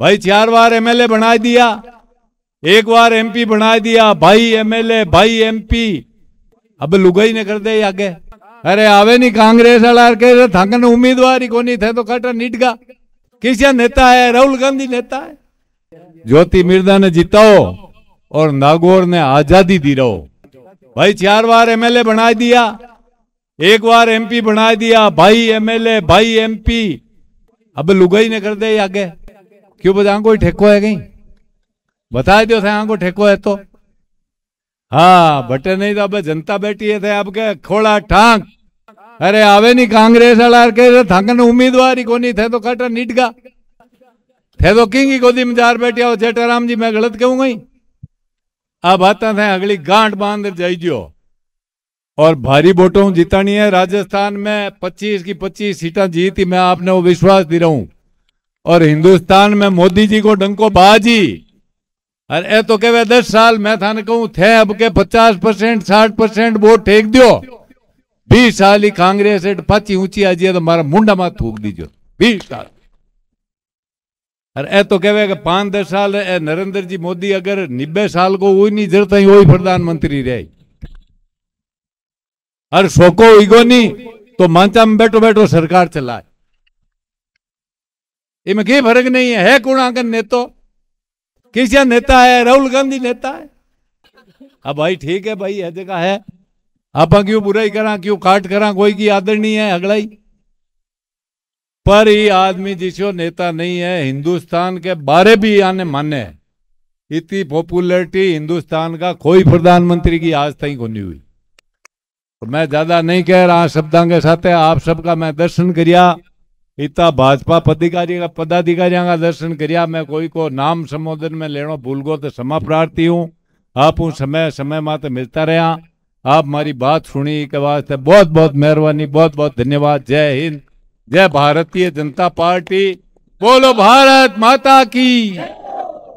भाई चार बार एमएलए बना दिया एक बार एमपी बना दिया भाई एमएलए भाई एमपी अब लुगाई ने कर दे आगे अरे आवे नहीं कांग्रेस वाला उम्मीदवार ही कोनी थे तो कट निटगा का किसिया नेता है राहुल गांधी नेता है ज्योति मिर्दा ने जिताओ और नागौर ने आजादी दी रहो भाई चार बार एमएलए बना दिया एक बार एमपी बना दिया भाई एमएलए भाई एमपी अब लुगाई ने कर दे आगे क्यों बता कोई ठेको है कहीं बता दो थे को ठेको है तो हाँ बटे नहीं तो अब जनता बैठी है थे अब क्या खोला ठाक अरे आवे नहीं कांग्रेस वाला उम्मीदवार ही कोनी थे तो कटा नीट थे तो किंग ही गोदी में जार बैठे हो जेठाराम जी मैं गलत कहूं गई अब आता थे अगली गांठ बांध जाइ और भारी वोटों जीतानी है राजस्थान में 25 की 25 सीटा जीती मैं आपने वो विश्वास दे रहा हूं और हिंदुस्तान में मोदी जी को डंको बाजी अरे तो कहे दस साल मैं थाने कहूं थे अब के पचास परसेंट साठ परसेंट वोट ठेक दियो बीस साल ही कांग्रेस हेठ पाची ऊंची आ जाए तो मारा मुंडा मत थूक दीजिए बीस साल अरे ए तो कहे कि पांच दस साल ए नरेंद्र जी मोदी अगर निब्बे साल को वही नहीं जरूरत है वही प्रधानमंत्री रहे अरे शोको ईगो नहीं तो मांचा में बैठो बैठो सरकार चलाए इनकी फर्क नहीं है, कुणाकन नेतो किशन नेता है राहुल गांधी नेता है अब हाँ भाई ठीक है भाई है जगह है आप क्यों बुराई करा क्यों काट करा कोई की आदर नहीं है अगड़ाई पर ये आदमी जिसो नेता नहीं है हिंदुस्तान के बारे भी आने माने इतनी पॉपुलरिटी हिंदुस्तान का कोई प्रधानमंत्री की आज तक को नहीं हुई और मैं ज्यादा नहीं कह रहा शब्दों के साथ आप सबका मैं दर्शन करिया इतना भाजपा पदाधिकारी पदाधिकारियों का दर्शन करिया मैं कोई को नाम संबोधन में लेना भूल गो तो समा प्रार्थी हूँ आप उस समय समय माते मिलता रहा आप हमारी बात सुनी के वास्ते बहुत बहुत मेहरबानी बहुत बहुत धन्यवाद जय हिंद जय भारतीय जनता पार्टी बोलो भारत माता की